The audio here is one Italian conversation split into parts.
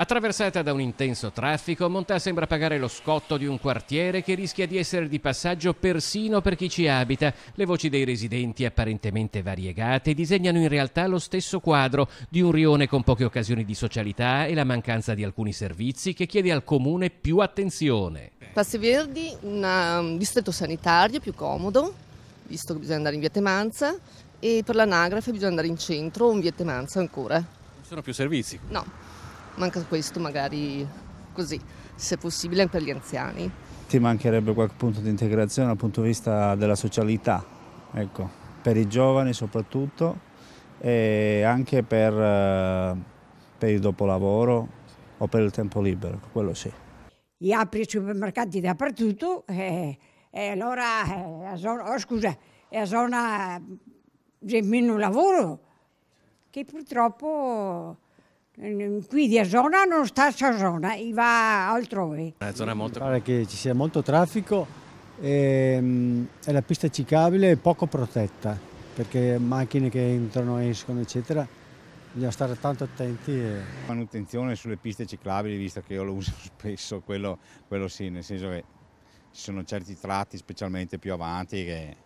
Attraversata da un intenso traffico, Montà sembra pagare lo scotto di un quartiere che rischia di essere di passaggio persino per chi ci abita. Le voci dei residenti, apparentemente variegate, disegnano in realtà lo stesso quadro di un rione con poche occasioni di socialità e la mancanza di alcuni servizi che chiede al comune più attenzione. Passi Verdi, un um, distretto sanitario più comodo, visto che bisogna andare in via Temanza, e per l'anagrafe bisogna andare in centro o in via Temanza ancora. Non ci sono più servizi? No. Manca questo magari così, se possibile anche per gli anziani. Ti mancherebbe qualche punto di integrazione dal punto di vista della socialità, ecco, per i giovani soprattutto e anche per, eh, per il dopolavoro o per il tempo libero, ecco, quello sì. Gli apri i supermercati dappertutto e, eh, e eh, allora, zona, oh, scusa, è la zona del meno lavoro che purtroppo Ehm, qui di Asona non sta a zona, va altrove. La zona molto... Mi pare che ci sia molto traffico e, ehm, e la pista ciclabile è poco protetta perché macchine che entrano, e escono eccetera bisogna stare tanto attenti. E... Manutenzione sulle piste ciclabili visto che io lo uso spesso, quello, quello sì, nel senso che ci sono certi tratti specialmente più avanti che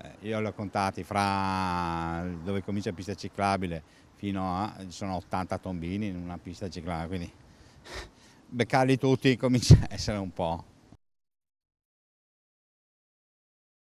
eh, io li ho contati fra dove comincia la pista ciclabile fino a ci sono 80 tombini in una pista ciclabile, quindi beccarli tutti comincia a essere un po'.